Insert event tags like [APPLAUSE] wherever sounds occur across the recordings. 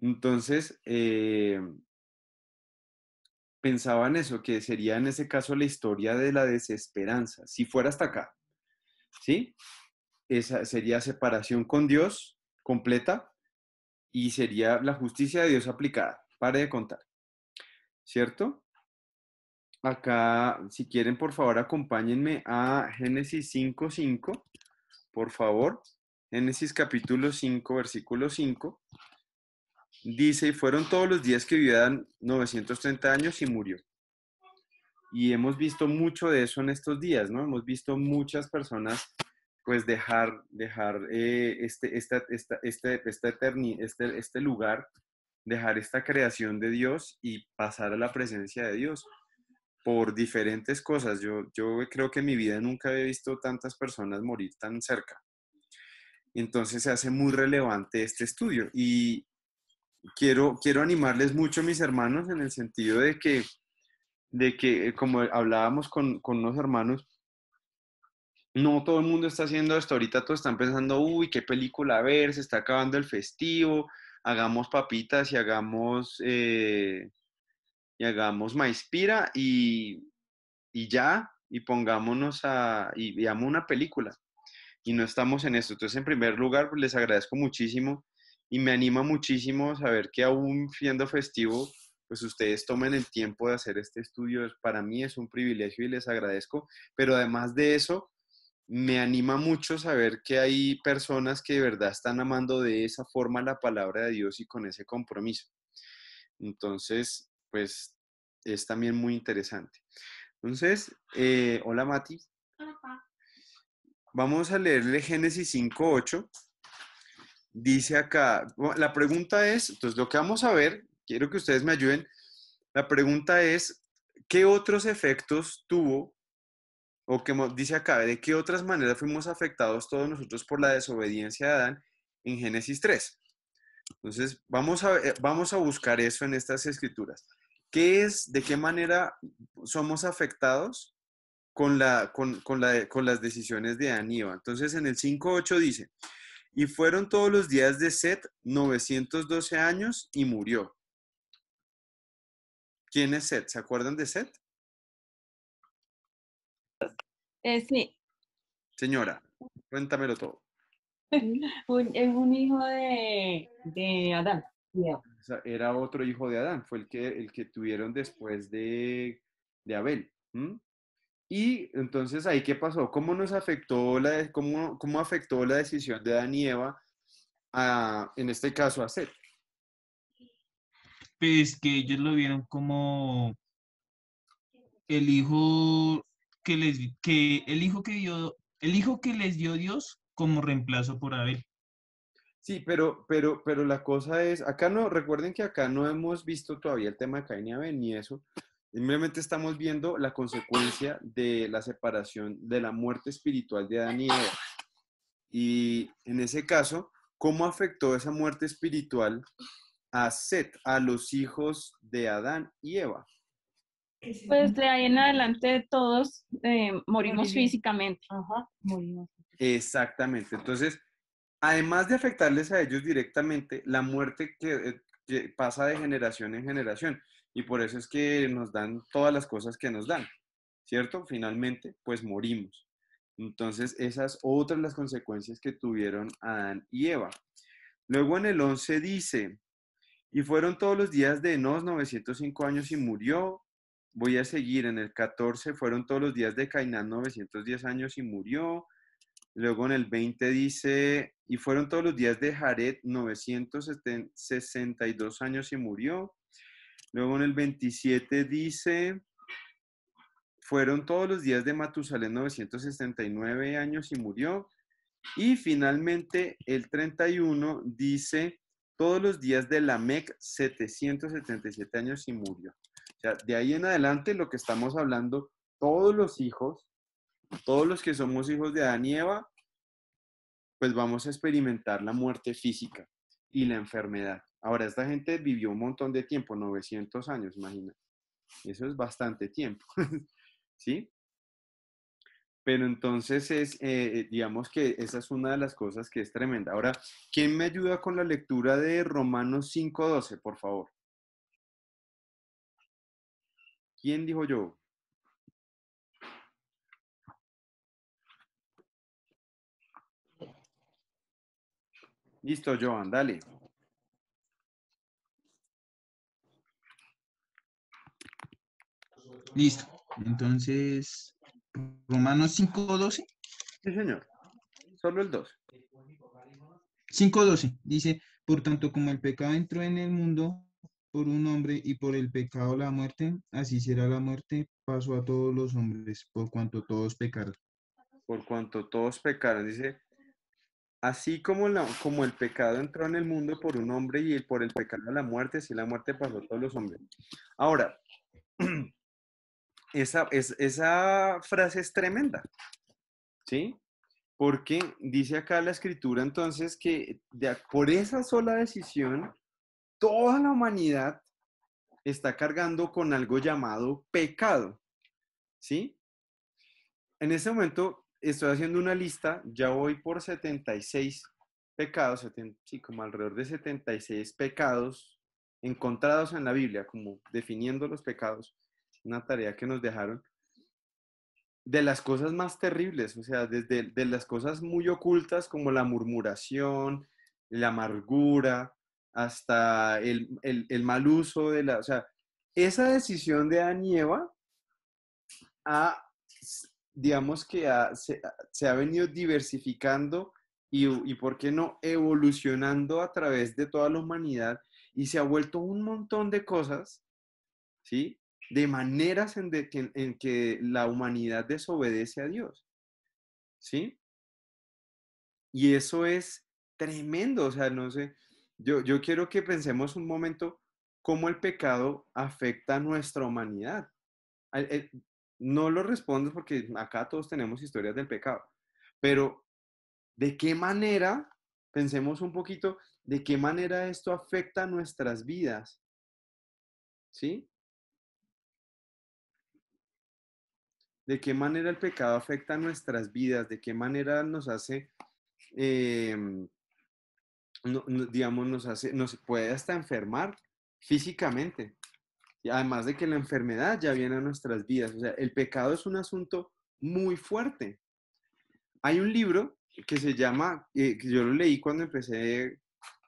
Entonces, eh, pensaba en eso, que sería en ese caso la historia de la desesperanza, si fuera hasta acá, ¿sí? Esa sería separación con Dios completa y sería la justicia de Dios aplicada pare de contar. ¿Cierto? Acá, si quieren, por favor, acompáñenme a Génesis 5.5, por favor. Génesis capítulo 5, versículo 5. Dice, y fueron todos los días que vivían 930 años y murió. Y hemos visto mucho de eso en estos días, ¿no? Hemos visto muchas personas pues dejar, dejar eh, este, esta, este, este, este lugar dejar esta creación de Dios y pasar a la presencia de Dios por diferentes cosas. Yo, yo creo que en mi vida nunca había visto tantas personas morir tan cerca. Entonces se hace muy relevante este estudio y quiero, quiero animarles mucho, mis hermanos, en el sentido de que, de que como hablábamos con, con unos hermanos, no todo el mundo está haciendo esto. Ahorita todos están pensando, uy, qué película a ver, se está acabando el festivo, hagamos papitas y hagamos, eh, y hagamos y, y ya, y pongámonos a, y veamos una película. Y no estamos en esto. Entonces, en primer lugar, pues, les agradezco muchísimo y me anima muchísimo saber que aún siendo festivo, pues ustedes tomen el tiempo de hacer este estudio. Para mí es un privilegio y les agradezco. Pero además de eso, me anima mucho saber que hay personas que de verdad están amando de esa forma la palabra de Dios y con ese compromiso. Entonces, pues es también muy interesante. Entonces, eh, hola Mati. Vamos a leerle Génesis 5.8. Dice acá, la pregunta es, entonces lo que vamos a ver, quiero que ustedes me ayuden, la pregunta es, ¿qué otros efectos tuvo o que dice acá, ¿de qué otras maneras fuimos afectados todos nosotros por la desobediencia de Adán en Génesis 3? Entonces, vamos a, eh, vamos a buscar eso en estas escrituras. ¿Qué es, de qué manera somos afectados con, la, con, las decisiones de Adán y Eva? Entonces, en el 5.8 dice, y fueron todos los días de Set 912 años y murió. ¿Quién es Set? ¿Se acuerdan de Set? Eh, sí. Señora, cuéntamelo todo. es [LAUGHS] eh, un hijo de, Adán. era otro hijo de Adán, fue el que, el que tuvieron después de, de Abel. Y entonces ahí qué pasó, cómo nos afectó la, cómo, cómo afectó la decisión de Adán y Eva a, en este caso a Seth. Pues que ellos lo vieron como el hijo que, les, que, el, hijo que dio, el hijo que les dio Dios como reemplazo por Abel. Sí, pero, pero, pero la cosa es, acá no, recuerden que acá no hemos visto todavía el tema de Caín y Abel ni eso. Simplemente estamos viendo la consecuencia de la separación, de la muerte espiritual de Adán y Eva. Y en ese caso, ¿cómo afectó esa muerte espiritual a Seth, a los hijos de Adán y Eva? Pues de ahí en adelante todos eh, morimos físicamente. Ajá, Exactamente. Entonces, además de afectarles a ellos directamente, la muerte eh, que, pasa de generación en generación. Y por eso es que nos dan todas las cosas que nos dan, ¿cierto? Finalmente, pues morimos. Entonces, esas otras las consecuencias que tuvieron Adán y Eva. Luego en el 11 dice, y fueron todos los días de Enos 905 años y murió, Voy a seguir en el 14, fueron todos los días de Cainán 910 años y murió. Luego en el 20 dice, y fueron todos los días de Jared 962 años y murió. Luego en el 27 dice, fueron todos los días de Matusalén 969 años y murió. Y finalmente el 31 dice, todos los días de Lamec 777 años y murió de ahí en adelante lo que estamos hablando, todos los hijos, todos los que somos hijos de Adán y Eva, pues vamos a experimentar la muerte física y la enfermedad. Ahora, esta gente vivió un montón de tiempo, 900 años, imagina. Eso es bastante tiempo, [LAUGHS] ¿sí? Pero entonces es, eh, digamos que esa es una de las cosas que es tremenda. Ahora, ¿quién me ayuda con la lectura de Romanos 5.12, por favor? ¿Quién dijo yo? Listo, Joan, dale. Listo. Entonces, Romanos 5.12. Sí, señor. Solo el 2. 5.12. Dice, por tanto, como el pecado entró en el mundo por un hombre y por el pecado la muerte, así será la muerte pasó a todos los hombres, por cuanto todos pecaron. Por cuanto todos pecaron, dice, así como, como el pecado entró en el mundo por un hombre y por el pecado la muerte, así la muerte pasó a todos los hombres. Ahora, [CLEARS THROAT] esa, es, esa frase es tremenda, ¿sí? Porque dice acá la escritura entonces que por esa sola decisión toda la humanidad está cargando con algo llamado pecado. ¿Sí? En este momento estoy haciendo una lista, ya voy por 76 pecados, como alrededor de 76 pecados encontrados en la Biblia, como definiendo los pecados, una tarea que nos dejaron, de las cosas más terribles, o sea, desde de las cosas muy ocultas como la murmuración, la amargura, hasta el, el, el, mal uso de la... O sea, esa decisión de Anieva ha, digamos que ha, se, ha venido diversificando y, y, ¿por qué no?, evolucionando a través de toda la humanidad y se ha vuelto un montón de cosas, ¿sí? De maneras en, en que la humanidad desobedece a Dios, ¿sí? Y eso es tremendo, o sea, no sé, yo, quiero que pensemos un momento cómo el pecado afecta a nuestra humanidad. Eh, no lo respondo porque acá todos tenemos historias del pecado, pero ¿de qué manera, pensemos un poquito, de qué manera esto afecta a nuestras vidas? ¿Sí? ¿De qué manera el pecado afecta a nuestras vidas? ¿De qué manera nos hace... Em, digamos, nos hace, puede hasta enfermar físicamente. Y además de que la enfermedad ya viene a nuestras vidas. O sea, el pecado es un asunto muy fuerte. Hay un libro que se llama, eh, que yo lo leí cuando empecé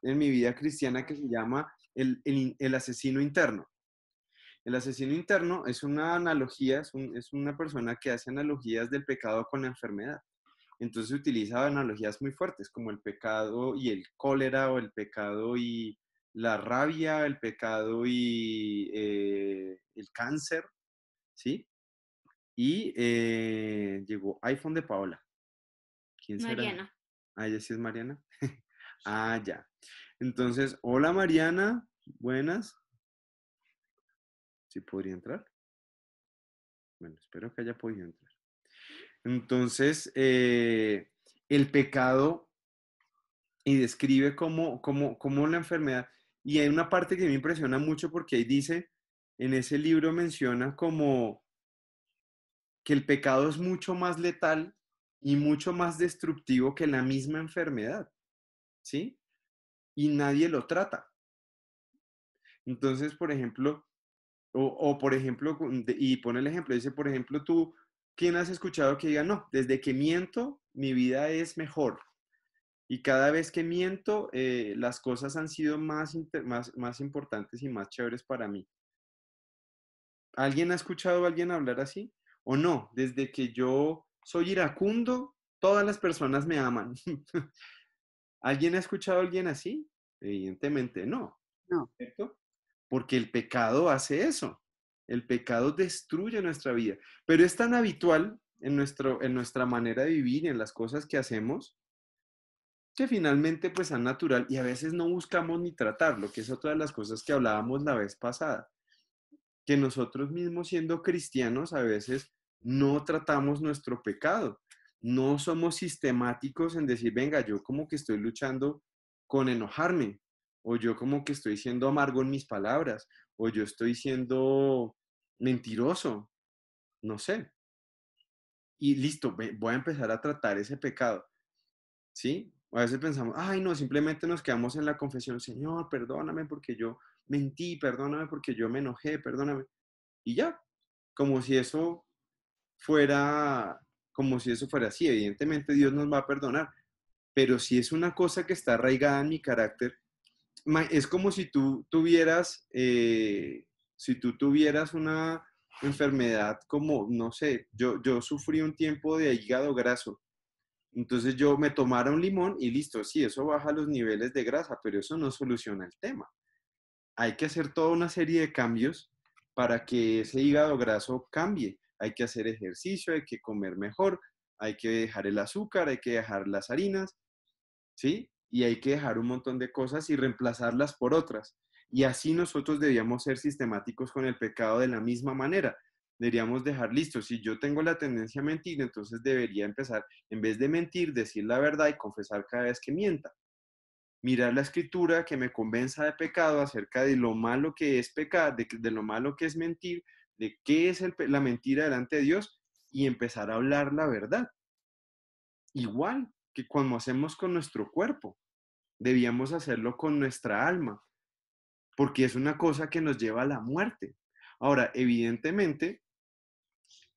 en mi vida cristiana, que se llama El, asesino interno. El asesino interno es una analogía, es una persona que hace analogías del pecado con la enfermedad. Entonces utilizaba analogías muy fuertes como el pecado y el cólera o el pecado y la rabia, el pecado y eh, el cáncer, ¿sí? Y eh, llegó iPhone de Paola. ¿Quién será? Mariana. Ah, ya sí es Mariana. [LAUGHS] ah, ya. Entonces, hola Mariana, buenas. ¿Sí podría entrar? Bueno, espero que haya podido entrar. Entonces, eh, el pecado y describe como la enfermedad, y hay una parte que me impresiona mucho porque ahí dice, en ese libro menciona como que el pecado es mucho más letal y mucho más destructivo que la misma enfermedad, ¿sí? Y nadie lo trata. Entonces, por ejemplo, o, o por ejemplo, y pone el ejemplo, dice, por ejemplo, tú ¿Quién has escuchado que diga, no, desde que miento, mi vida es mejor? Y cada vez que miento, eh, las cosas han sido más, más, más importantes y más chéveres para mí. ¿Alguien ha escuchado a alguien hablar así? ¿O no? Desde que yo soy iracundo, todas las personas me aman. [LAUGHS] ¿Alguien ha escuchado a alguien así? Evidentemente no. No. Porque el pecado hace eso. El pecado destruye nuestra vida, pero es tan habitual en, nuestro, en nuestra manera de vivir en las cosas que hacemos que finalmente pues es natural y a veces no buscamos ni tratarlo, que es otra de las cosas que hablábamos la vez pasada, que nosotros mismos siendo cristianos a veces no tratamos nuestro pecado, no somos sistemáticos en decir, venga, yo como que estoy luchando con enojarme, o yo como que estoy siendo amargo en mis palabras, o yo estoy siendo mentiroso, no sé. Y listo, voy a empezar a tratar ese pecado. ¿Sí? A veces pensamos, ay, no, simplemente nos quedamos en la confesión, Señor, perdóname porque yo mentí, perdóname porque yo me enojé, perdóname. Y ya, como si eso fuera, como si eso fuera así. Evidentemente Dios nos va a perdonar, pero si es una cosa que está arraigada en mi carácter, es como si tú tuvieras eh, si tú tuvieras una enfermedad como, no sé, yo, yo sufrí un tiempo de hígado graso, entonces yo me tomara un limón y listo, sí, eso baja los niveles de grasa, pero eso no soluciona el tema. Hay que hacer toda una serie de cambios para que ese hígado graso cambie. Hay que hacer ejercicio, hay que comer mejor, hay que dejar el azúcar, hay que dejar las harinas, ¿sí? Y hay que dejar un montón de cosas y reemplazarlas por otras. Y así nosotros debíamos ser sistemáticos con el pecado de la misma manera. Deberíamos dejar listo, si yo tengo la tendencia a mentir, entonces debería empezar, en vez de mentir, decir la verdad y confesar cada vez que mienta. Mirar la escritura que me convenza de pecado acerca de lo malo que es pecar, de, lo malo que es mentir, de qué es la mentira delante de Dios y empezar a hablar la verdad. Igual que cuando hacemos con nuestro cuerpo, debíamos hacerlo con nuestra alma, porque es una cosa que nos lleva a la muerte. Ahora, evidentemente,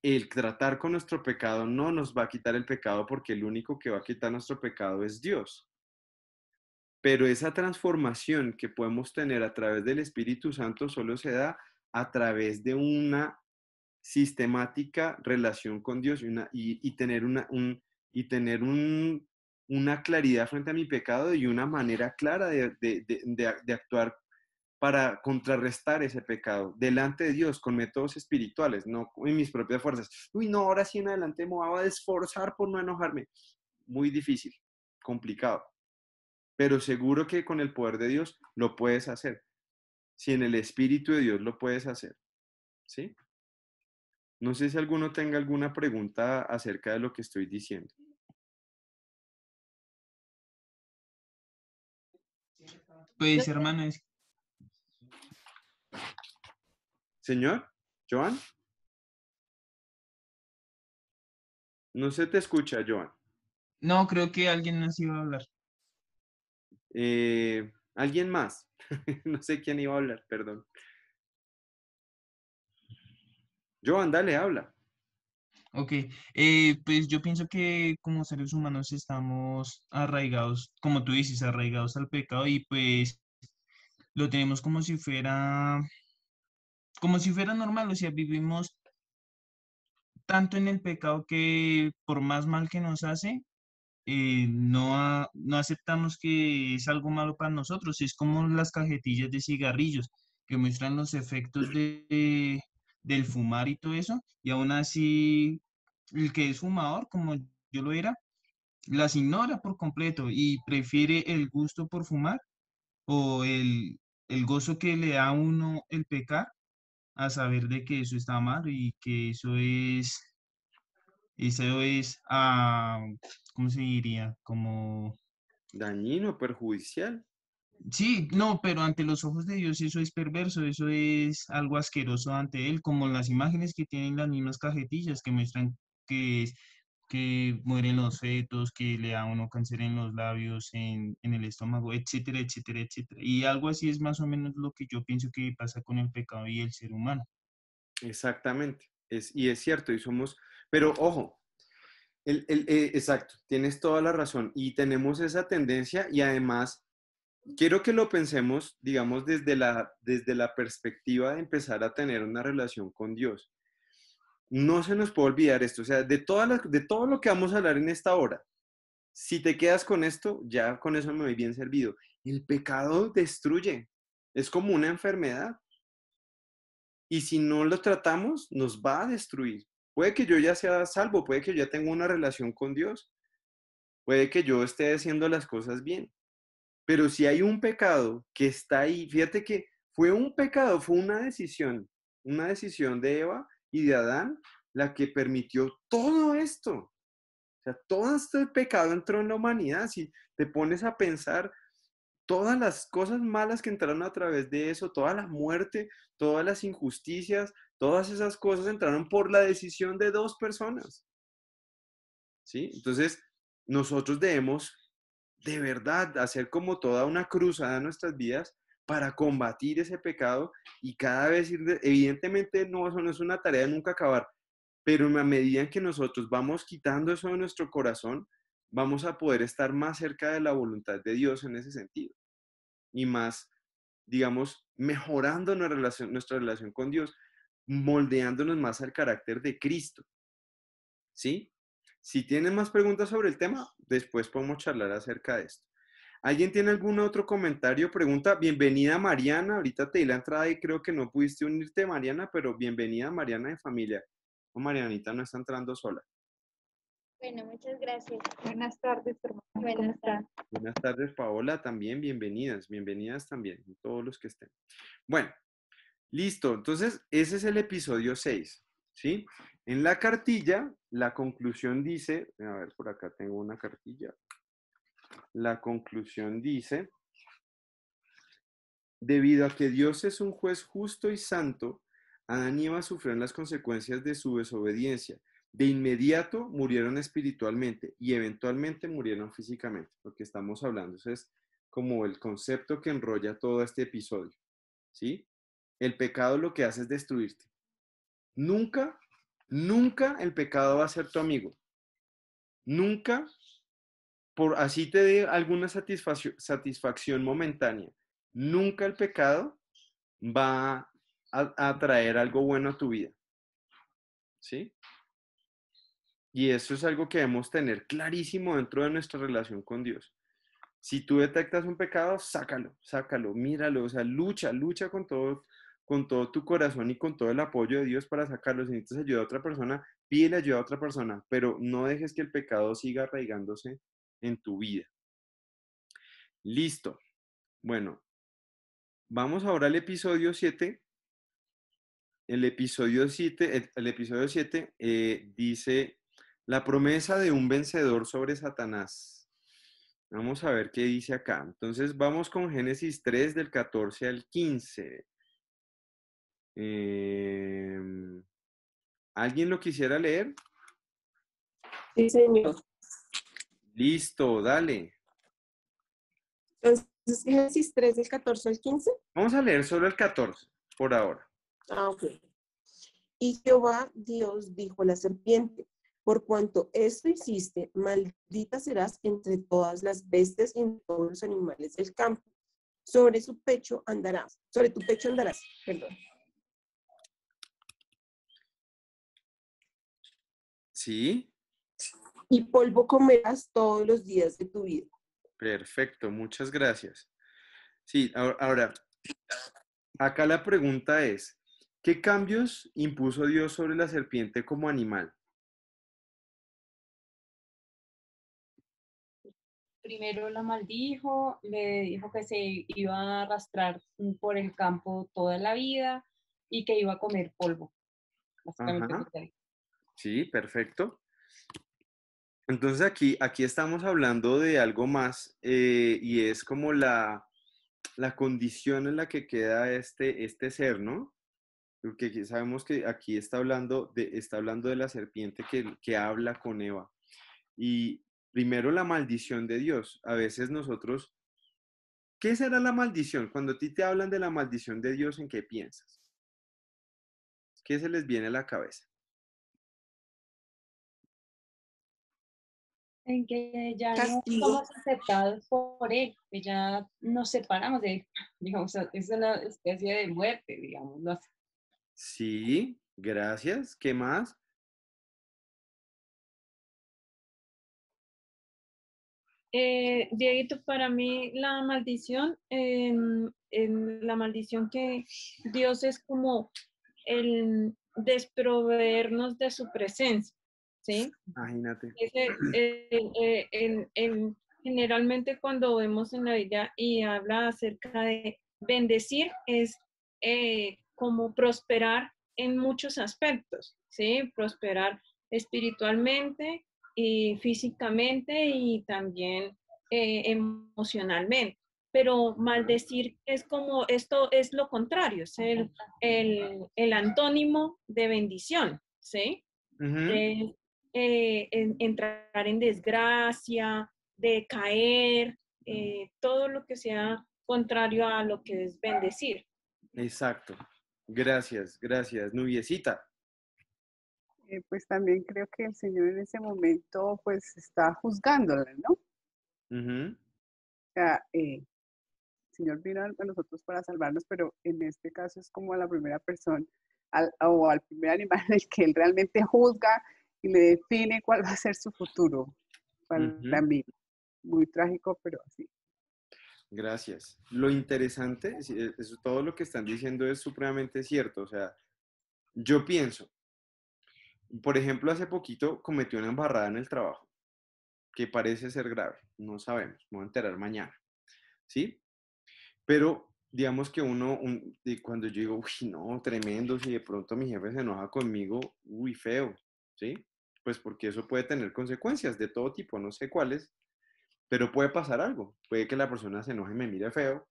el tratar con nuestro pecado no nos va a quitar el pecado porque el único que va a quitar nuestro pecado es Dios. Pero esa transformación que podemos tener a través del Espíritu Santo solo se da a través de una sistemática relación con Dios y, tener, una, y tener una claridad frente a mi pecado y una manera clara de, de actuar para contrarrestar ese pecado delante de Dios con métodos espirituales, no con mis propias fuerzas. Uy, no, ahora sí en adelante me voy a esforzar por no enojarme. Muy difícil, complicado. Pero seguro que con el poder de Dios lo puedes hacer. Si en el Espíritu de Dios lo puedes hacer. ¿Sí? No sé si alguno tenga alguna pregunta acerca de lo que estoy diciendo. Pues hermano, es Señor, Joan. No se te escucha, Joan. No, creo que alguien nos iba a hablar. Eh, alguien más. [LAUGHS] no sé quién iba a hablar, perdón. Joan, dale, habla. Ok, eh, pues yo pienso que como seres humanos estamos arraigados, como tú dices, arraigados al pecado y pues lo tenemos como si fuera como si fuera normal, o sea, vivimos tanto en el pecado que por más mal que nos hace, eh, no, no aceptamos que es algo malo para nosotros. Es como las cajetillas de cigarrillos que muestran los efectos de, del fumar y todo eso. Y aún así, el que es fumador, como yo lo era, las ignora por completo y prefiere el gusto por fumar o el, el gozo que le da a uno el pecar a saber de que eso está mal y que eso es, eso es, a ah, ¿cómo se diría? Como... Dañino, perjudicial. Sí, no, pero ante los ojos de Dios eso es perverso, eso es algo asqueroso ante Él, como las imágenes que tienen las mismas cajetillas que muestran que es que mueren los fetos, que le da uno cáncer en los labios, en, el estómago, etcétera, etcétera, etcétera. Y algo así es más o menos lo que yo pienso que pasa con el pecado y el ser humano. Exactamente, es, y es cierto, y somos, pero ojo, el, eh, exacto, tienes toda la razón, y tenemos esa tendencia y además... Quiero que lo pensemos, digamos, desde la, desde la perspectiva de empezar a tener una relación con Dios no se nos puede olvidar esto. O sea, de, de todo lo que vamos a hablar en esta hora, si te quedas con esto, ya con eso me voy bien servido. El pecado destruye, es como una enfermedad. Y si no lo tratamos, nos va a destruir. Puede que yo ya sea salvo, puede que yo ya tenga una relación con Dios, puede que yo esté haciendo las cosas bien. Pero si hay un pecado que está ahí, fíjate que fue un pecado, fue una decisión, una decisión de Eva y de Adán la que permitió todo esto. O sea, todo este pecado entró en la humanidad. Si te pones a pensar todas las cosas malas que entraron a través de eso, toda la muerte, todas las injusticias, todas esas cosas entraron por la decisión de dos personas. ¿Sí? Entonces, nosotros debemos de verdad hacer como toda una cruzada en nuestras vidas para combatir ese pecado y cada vez ir, evidentemente no, eso no es una tarea de nunca acabar, pero a medida que nosotros vamos quitando eso de nuestro corazón, vamos a poder estar más cerca de la voluntad de Dios en ese sentido y más, digamos, mejorando nuestra relación, nuestra relación con Dios, moldeándonos más al carácter de Cristo. ¿Sí? Si tienen más preguntas sobre el tema, después podemos charlar acerca de esto. ¿Alguien tiene algún otro comentario, pregunta? Bienvenida Mariana, ahorita te di la entrada y creo que no pudiste unirte Mariana, pero bienvenida Mariana de familia. O Marianita no está entrando sola. Bueno, muchas gracias. Buenas tardes, hermano. Buenas tardes. Buenas tardes, Paola, también bienvenidas, bienvenidas también, todos los que estén. Bueno, listo, entonces ese es el episodio 6, ¿sí? En la cartilla, la conclusión dice, a ver, por acá tengo una cartilla, la conclusión dice, debido a que Dios es un juez justo y santo, Adán y Eva sufrieron las consecuencias de su desobediencia. De inmediato murieron espiritualmente y eventualmente murieron físicamente, porque estamos hablando. Eso es como el concepto que enrolla todo este episodio. ¿Sí? El pecado lo que hace es destruirte. Nunca, nunca el pecado va a ser tu amigo. Nunca por así te dé alguna satisfacción, momentánea, nunca el pecado va a, traer algo bueno a tu vida. ¿Sí? Y eso es algo que debemos tener clarísimo dentro de nuestra relación con Dios. Si tú detectas un pecado, sácalo, sácalo, míralo, o sea, lucha, lucha con todo, con todo tu corazón y con todo el apoyo de Dios para sacarlo. Si necesitas ayuda a otra persona, pídele ayuda a otra persona, pero no dejes que el pecado siga arraigándose en tu vida. Listo. Bueno, vamos ahora al episodio 7. El episodio 7, el, episodio 7 eh, dice la promesa de un vencedor sobre Satanás. Vamos a ver qué dice acá. Entonces vamos con Génesis 3 del 14 al 15. Em, ¿Alguien lo quisiera leer? Sí, señor. Listo, dale. Entonces, Génesis 3 del 14 al 15. Vamos a leer solo el 14 por ahora. Ah, ok. Y Jehová Dios dijo a la serpiente, por cuanto esto hiciste, maldita serás entre todas las bestias y todos los animales del campo. Sobre su pecho andarás, sobre tu pecho andarás, perdón. Sí y polvo comerás todos los días de tu vida. Perfecto, muchas gracias. Sí, ahora, acá la pregunta es, ¿qué cambios impuso Dios sobre la serpiente como animal? Primero la maldijo, le dijo que se iba a arrastrar mm, por el campo toda la vida y que iba a comer polvo. Sí, perfecto. Entonces aquí, aquí estamos hablando de algo más eh, y es como la, la, condición en la que queda este, este ser, ¿no? Porque sabemos que aquí está hablando de, está hablando de la serpiente que, que habla con Eva. Y primero la maldición de Dios. A veces nosotros, ¿qué será la maldición? Cuando a ti te hablan de la maldición de Dios, ¿en qué piensas? ¿Qué se les viene a la cabeza? en que ya no somos aceptados por él, que ya nos separamos de él. [LAUGHS] Digamos, es una especie de muerte, digamos. Sí, gracias. ¿Qué más? Eh, Dieguito, para mí la maldición, en em, em, la maldición que Dios es como el desproveernos de su presencia. ¿sí? Imagínate. Eh, generalmente cuando vemos en la Biblia y habla acerca de bendecir es eh, como prosperar en muchos aspectos, ¿sí? Prosperar espiritualmente y físicamente y también eh, emocionalmente. Pero maldecir es como, esto es lo contrario, es el, el, antónimo de bendición, ¿sí? Eh, entrar en desgracia, de caer, eh, todo lo que sea contrario a lo que es bendecir. Exacto. Gracias, gracias. Nubiecita. Eh, pues también creo que el Señor en ese momento pues está juzgándola, ¿no? el Señor vino a nosotros para salvarnos, pero en este caso es como a la primera persona o al primer animal [LAUGHS] el que Él realmente juzga y le define cuál va a ser su futuro para Muy trágico, pero así. Gracias. Lo interesante, eso, eh, todo lo que están diciendo es supremamente cierto. O sea, yo pienso, por ejemplo, hace poquito cometió una embarrada en el trabajo, que parece ser grave, no sabemos, me voy a enterar mañana, ¿sí? Pero digamos que uno, cuando yo digo, uy, no, tremendo, si de pronto mi jefe se enoja conmigo, uy, feo, ¿sí? pues porque eso puede tener consecuencias de todo tipo, no sé cuáles, pero puede pasar algo. Puede que la persona se enoje y me mire feo,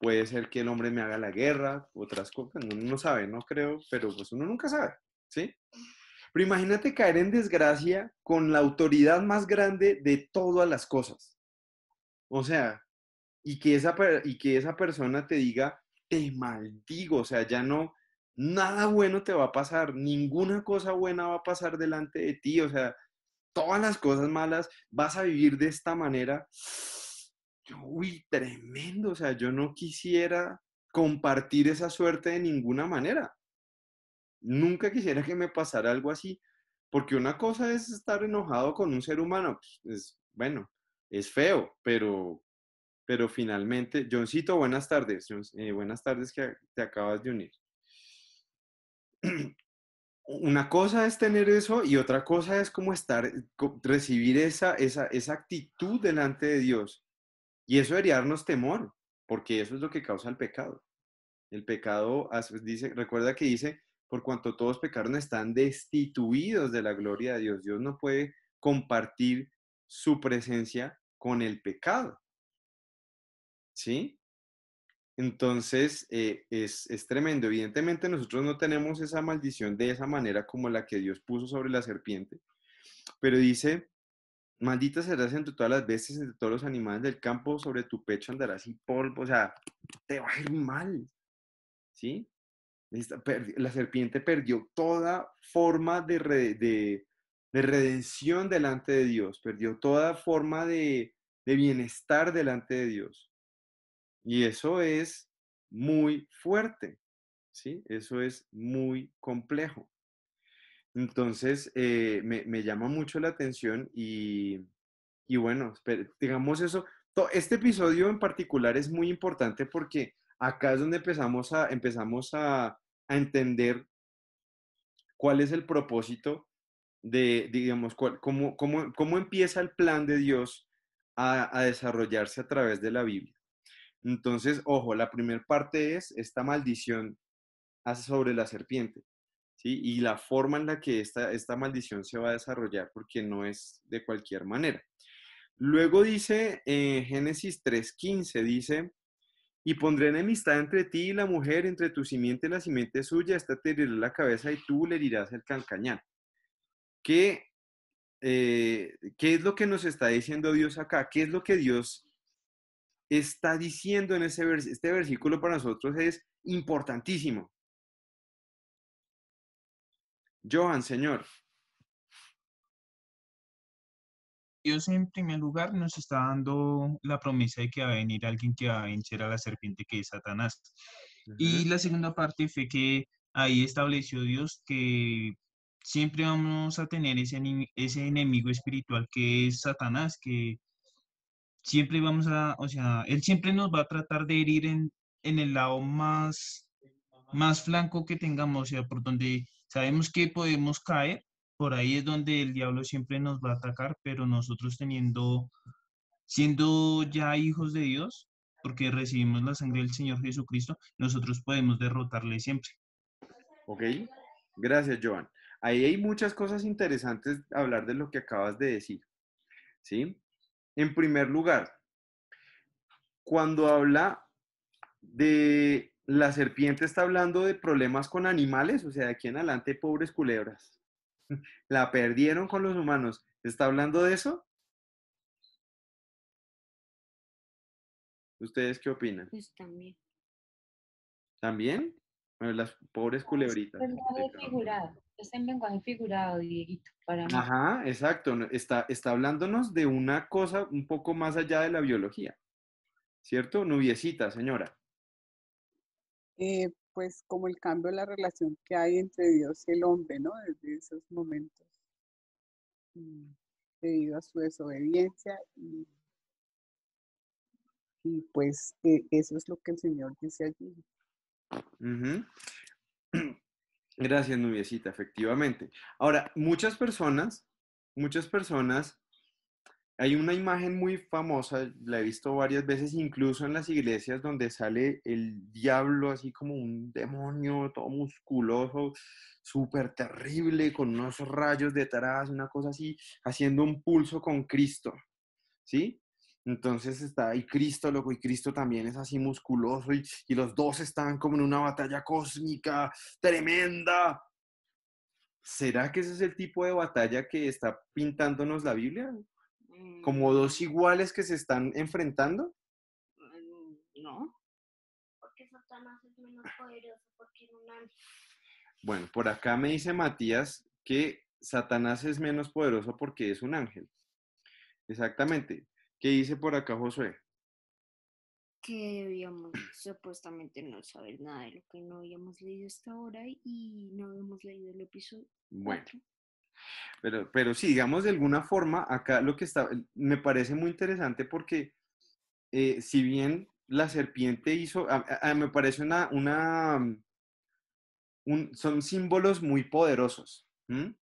puede ser que el hombre me haga la guerra, otras cosas, uno no sabe, no creo, pero pues uno nunca sabe, ¿sí? Pero imagínate caer en desgracia con la autoridad más grande de todas las cosas. O sea, y que esa, y que esa persona te diga, te maldigo, o sea, ya no, nada bueno te va a pasar, ninguna cosa buena va a pasar delante de ti, o sea, todas las cosas malas vas a vivir de esta manera. Uy, tremendo, o sea, yo no quisiera compartir esa suerte de ninguna manera. Nunca quisiera que me pasara algo así, porque una cosa es estar enojado con un ser humano, pues, es, bueno, es feo, pero, pero finalmente, Johncito, buenas tardes, eh, buenas tardes que te acabas de unir. [CLEARS THROAT] una cosa es tener eso y otra cosa es como estar, eh, recibir esa, esa, esa actitud delante de Dios. Y eso debería darnos temor, porque eso es lo que causa el pecado. El pecado, dice, recuerda que dice, por cuanto todos pecaron, están destituidos de la gloria de Dios. Dios no puede compartir su presencia con el pecado. ¿Sí? Entonces, eh, es, tremendo. Evidentemente nosotros no tenemos esa maldición de esa manera como la que Dios puso sobre la serpiente, pero dice, maldita serás entre todas las bestias, entre todos los animales del campo, sobre tu pecho andarás y polvo, o sea, te va a ir mal. ¿Sí? La serpiente perdió toda forma de, redención delante de Dios, perdió toda forma de, de bienestar delante de Dios. Y eso es muy fuerte, ¿sí? Eso es muy complejo. Entonces, eh, me, llama mucho la atención y, bueno, digamos eso. Este episodio en particular es muy importante porque acá es donde empezamos a, empezamos a, entender cuál es el propósito de, digamos, cuál, cómo, cómo, cómo, empieza el plan de Dios a desarrollarse a través de la Biblia. Entonces, ojo, la primera parte es esta maldición sobre la serpiente, ¿sí? Y la forma en la que esta, esta maldición se va a desarrollar, porque no es de cualquier manera. Luego dice en eh, Génesis 3.15, dice, y pondré enemistad entre ti y la mujer, entre tu simiente y la simiente suya, esta te herirá la cabeza y tú le herirás el calcañán. ¿Qué, eh, ¿Qué es lo que nos está diciendo Dios acá? ¿Qué es lo que Dios está diciendo en ese este versículo para nosotros es importantísimo. Johan, Señor. Dios en primer lugar nos está dando la promesa de que va a venir alguien que va a vencer a la serpiente que es Satanás. Y la segunda parte fue que ahí estableció Dios que siempre vamos a tener ese, ese enemigo espiritual que es Satanás, que siempre vamos a, o sea, él siempre nos va a tratar de herir en, en el lado más, más flanco que tengamos, o sea, por donde sabemos que podemos caer, por ahí es donde el diablo siempre nos va a atacar, pero nosotros teniendo, siendo ya hijos de Dios, porque recibimos la sangre del Señor Jesucristo, nosotros podemos derrotarle siempre. Ok, gracias Joan. Ahí hay muchas cosas interesantes hablar de lo que acabas de decir, ¿sí? En primer lugar, cuando habla de la serpiente, está hablando de problemas con animales, o sea, de aquí en adelante, pobres culebras. [LAUGHS] La perdieron con los humanos. ¿Está hablando de eso? ¿Ustedes qué opinan? Pues también. ¿También? las pobres pues, culebritas. Pues, es en lenguaje figurado, Dieguito, para mí. Ajá, exacto. Está, está hablándonos de una cosa un poco más allá de la biología. ¿Cierto? Nubiecita, señora. Eh, pues como el cambio de la relación que hay entre Dios y el hombre, ¿no? Desde esos momentos. Mm, debido a su desobediencia y, pues e, eso es lo que el Señor dice allí. [CLEARS THROAT] Gracias, Nubiecita, efectivamente. Ahora, muchas personas, muchas personas, hay una imagen muy famosa, la he visto varias veces, incluso en las iglesias, donde sale el diablo así como un demonio, todo musculoso, súper terrible, con unos rayos detrás, una cosa así, haciendo un pulso con Cristo, ¿sí? Entonces está ahí Cristo, loco, y Cristo también es así musculoso y, los dos están como en una batalla cósmica tremenda. ¿Será que ese es el tipo de batalla que está pintándonos la Biblia? ¿Como mm. dos iguales que se están enfrentando? Mm, no. Porque Satanás es menos poderoso porque es un ángel. Bueno, por acá me dice Matías que Satanás es menos poderoso porque es un ángel. Exactamente. ¿Qué dice por acá Josué? Que debíamos supuestamente no saber nada de lo que no habíamos leído hasta ahora y no habíamos leído el episodio. Bueno. Pero, pero sí, digamos de alguna forma, acá lo que está, me parece muy interesante porque eh, si bien la serpiente hizo, me parece una, una mm, son símbolos muy poderosos. ¿Mm?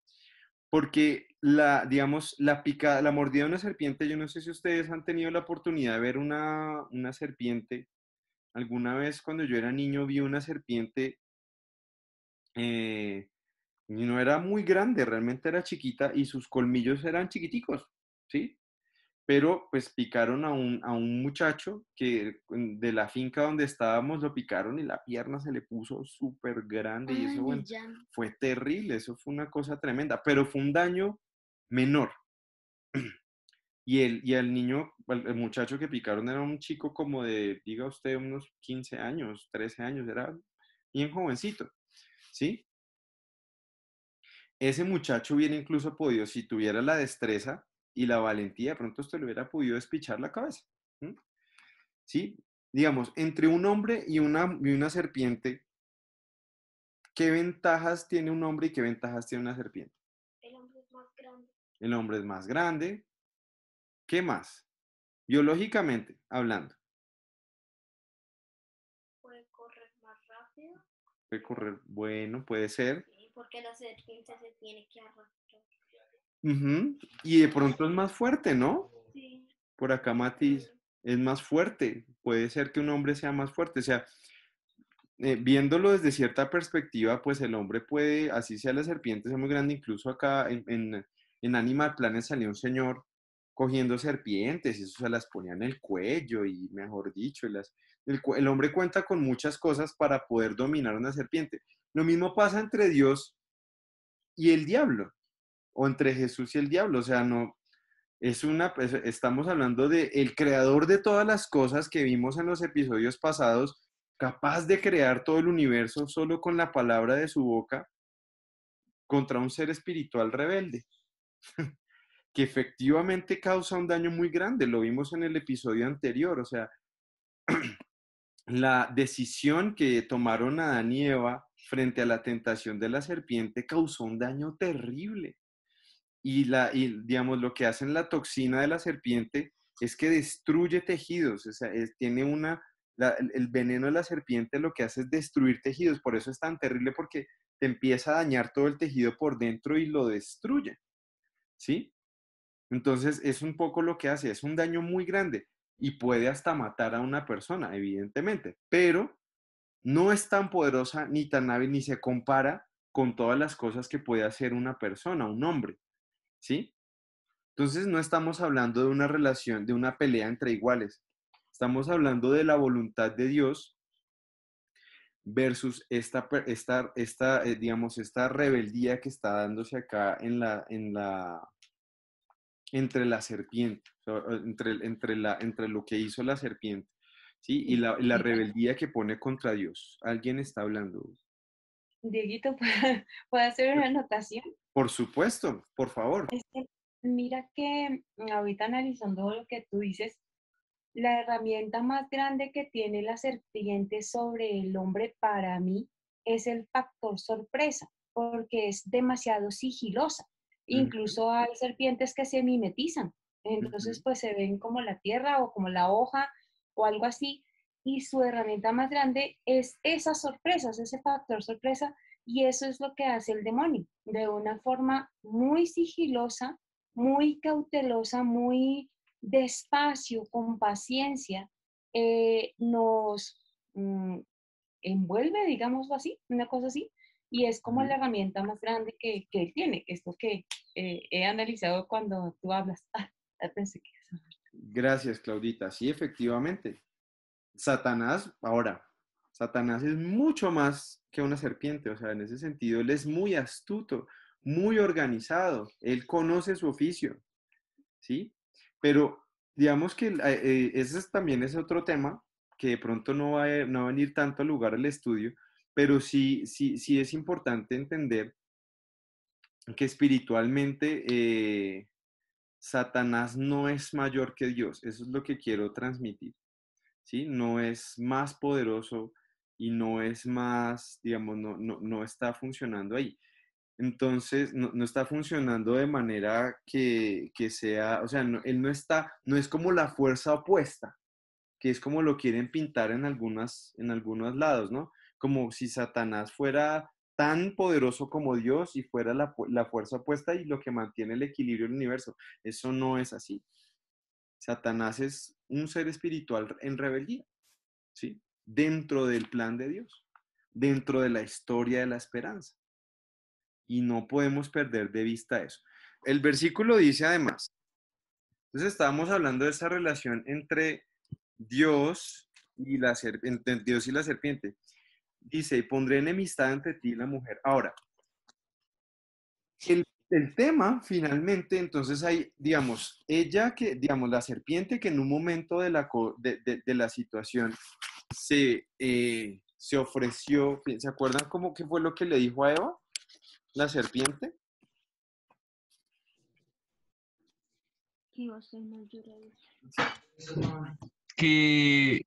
porque la, digamos, la pica, la mordida de una serpiente, yo no sé si ustedes han tenido la oportunidad de ver una, una serpiente. Alguna vez cuando yo era niño vi una serpiente, eh, no era muy grande, realmente era chiquita y sus colmillos eran chiquiticos, ¿sí? pero pues picaron a un, muchacho que mm, de la finca donde estábamos lo picaron y la pierna se le puso súper grande y eso fue terrible, eso fue una cosa tremenda, pero fue un daño menor. [CLEARS THROAT] Y el, y el niño, el muchacho que picaron era un chico como de, diga usted, unos 15 años, 13 años, era bien jovencito, ¿sí? Ese muchacho hubiera incluso podido, si tuviera la destreza, y la valentía, de pronto usted le hubiera podido despichar la cabeza. ¿Sí? Digamos, entre un hombre y una, y una serpiente, ¿qué ventajas tiene un hombre y qué ventajas tiene una serpiente? El hombre es más grande. El hombre es más grande. ¿Qué más? Biológicamente hablando. Puede correr más rápido. Puede correr, bueno, puede ser. Sí, porque la serpiente se tiene que arrastrar. Y de pronto es más fuerte, ¿no? Por acá Matiz es más fuerte. Puede ser que un hombre sea más fuerte. O sea, eh, viéndolo desde cierta perspectiva, pues el hombre puede, así sea la serpiente, sea muy grande. Incluso acá en, Animal Planet salió un señor cogiendo serpientes y eso se las ponía en el cuello y mejor dicho, el, el, hombre cuenta con muchas cosas para poder dominar una serpiente. Lo mismo pasa entre Dios y el diablo o entre Jesús y el diablo. O sea, no, es una, pues, estamos hablando de el creador de todas las cosas que vimos en los episodios pasados, capaz de crear todo el universo solo con la palabra de su boca contra un ser espiritual rebelde, [LAUGHS] que efectivamente causa un daño muy grande. Lo vimos en el episodio anterior, o sea, [CLEARS THROAT] la decisión que tomaron Adán y Eva frente a la tentación de la serpiente causó un daño terrible y, la, y, digamos, lo que hacen la toxina de la serpiente es que destruye tejidos, o sea, tiene una, el veneno de la serpiente lo que hace es destruir tejidos, por eso es tan terrible porque te empieza a dañar todo el tejido por dentro y lo destruye, ¿sí? Entonces es un poco lo que hace, es un daño muy grande y puede hasta matar a una persona, evidentemente, pero no es tan poderosa ni tan hábil ni se compara con todas las cosas que puede hacer una persona, un hombre. ¿sí? Entonces no estamos hablando de una relación, de una pelea entre iguales. Estamos hablando de la voluntad de Dios versus esta, esta, esta eh, digamos, esta rebeldía que está dándose acá en la, en la, entre la serpiente, entre, entre, la, entre lo que hizo la serpiente, ¿sí? Y la, la rebeldía que pone contra Dios. Alguien está hablando. Dieguito, [LAUGHS] ¿puedo hacer una anotación? Por supuesto, por favor. mira que mm, ahorita analizando lo que tú dices, la herramienta más grande que tiene la serpiente sobre el hombre para mí es el factor sorpresa, porque es demasiado sigilosa. Incluso hay serpientes que se mimetizan, entonces pues se ven como la tierra o como la hoja o algo así, y su herramienta más grande es esas sorpresas, ese factor sorpresa, y eso es lo que hace el demonio de una forma muy sigilosa, muy cautelosa, muy despacio, con paciencia, eh, nos mm, envuelve, digamos así, una cosa así, y es como la herramienta más grande que, tiene, esto que eh, he analizado cuando tú hablas. [LAUGHS] Ah, Gracias, Claudita. Sí, efectivamente. Satanás, ahora, Satanás es mucho más que una serpiente. O sea, en ese sentido, él es muy astuto, muy organizado, él conoce su oficio, ¿sí? Pero digamos que eh, eh, ese también es otro tema que de pronto eh, no va, a, venir tanto al lugar al estudio, pero sí, sí, sí es importante entender que espiritualmente Satanás no es mayor que Dios. Eso es lo que quiero transmitir. ¿sí? No es más poderoso, y no es más, digamos, no, no, está funcionando ahí. Entonces, no, está funcionando de manera que, sea, o sea, él no está, no es como la fuerza opuesta, que es como lo quieren pintar en, algunas, en algunos lados, ¿no? Como si Satanás fuera tan poderoso como Dios y fuera la, la, fuerza opuesta y lo que mantiene el equilibrio del universo. Eso no es así. Satanás es un ser espiritual en rebeldía, ¿sí? dentro del plan de Dios, dentro de la historia de la esperanza. Y no podemos perder de vista eso. El versículo dice además, entonces estábamos hablando de esa relación entre Dios y la, serpiente, Dios y la serpiente. Dice, y pondré enemistad entre ti y la mujer. Ahora, el, el, tema finalmente, entonces hay, digamos, ella que, digamos, la serpiente que en un momento de la, de la situación se, se ofreció, ¿se acuerdan cómo qué fue lo que le dijo a Eva? La serpiente. Que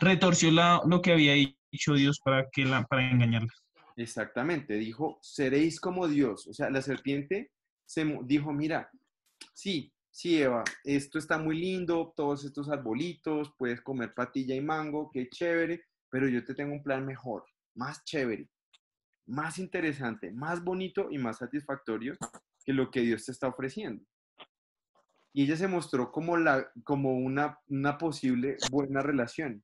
Retorció lo que había dicho Dios para, que la, para engañarla. Exactamente, dijo, seréis como Dios. O sea, la serpiente se dijo, mira, sí, sí, Eva, esto está muy lindo, todos estos arbolitos, puedes comer patilla y mango, qué chévere, pero yo te tengo un plan mejor, más chévere, más interesante, más bonito y más satisfactorio que lo que Dios te está ofreciendo. Y ella se mostró como, la, como una, posible buena relación.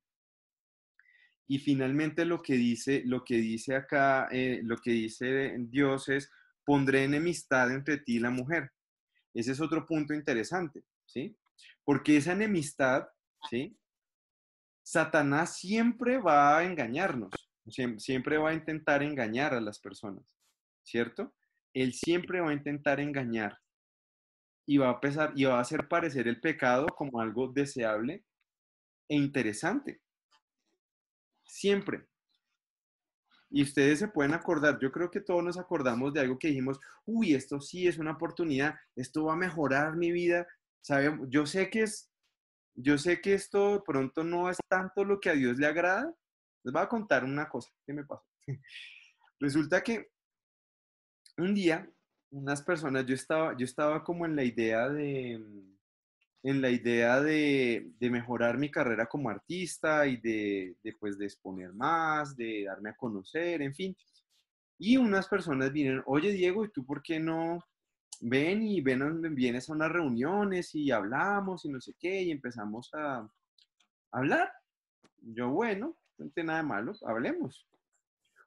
Y finalmente lo que dice, lo que dice acá, eh, lo que dice Dios es, pondré enemistad entre ti y la mujer, ese es otro punto interesante, ¿sí? Porque esa enemistad, ¿sí? Satanás siempre va a engañarnos, siempre va a intentar engañar a las personas, ¿cierto? Él siempre va a intentar engañar y va a, pesar, y va a hacer parecer el pecado como algo deseable e interesante. Siempre, y ustedes se pueden acordar, yo creo que todos nos acordamos de algo que dijimos, uy, esto sí es una oportunidad, esto va a mejorar mi vida. ¿saben? Yo sé que es, yo sé que esto pronto no es tanto lo que a Dios le agrada. Les voy a contar una cosa que me pasó. [LAUGHS] Resulta que un día unas personas, yo estaba, yo estaba como en la idea de, en la idea de, de, mejorar mi carrera como artista y de, de, pues, de exponer más, de darme a conocer, en fin. Y unas personas vienen, oye Diego, ¿y tú por qué no ven y ven, vienes a unas reuniones y hablamos y no sé qué y empezamos a, hablar? Yo, bueno, no tiene nada malo, hablemos.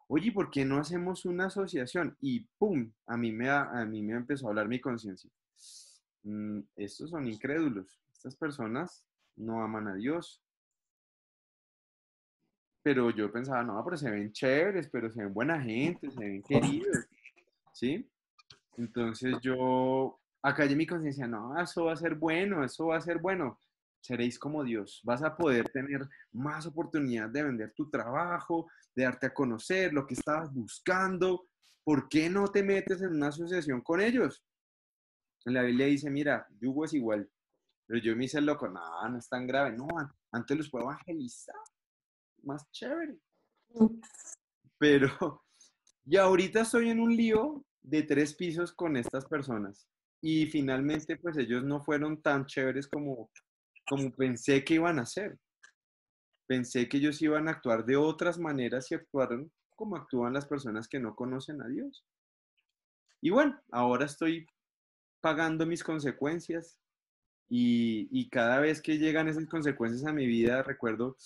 Oye, ¿por qué no hacemos una asociación? Y pum, a mí me, a mí me empezó a hablar mi conciencia. Mm, estos son incrédulos, estas personas no aman a Dios. Pero yo pensaba, no, pero se ven chéveres, pero se ven buena gente, se ven queridos, ¿sí? Entonces yo acallé mi conciencia, no, eso va a ser bueno, eso va a ser bueno. Seréis como Dios, vas a poder tener más oportunidad de vender tu trabajo, de darte a conocer lo que estabas buscando. ¿Por qué no te metes en una asociación con ellos? la Biblia dice, mira, yugo es igual. Pero yo me hice loco, no, no es tan grave. No, antes los puedo evangelizar. Más chévere. Pero, [LAUGHS] y ahorita estoy en un lío de tres pisos con estas personas. Y finalmente, pues ellos no fueron tan chéveres como, como pensé que iban a ser. Pensé que ellos iban a actuar de otras maneras y actuaron como actúan las personas que no conocen a Dios. Y bueno, ahora estoy pagando mis consecuencias y, cada vez que llegan esas consecuencias a mi vida, recuerdo,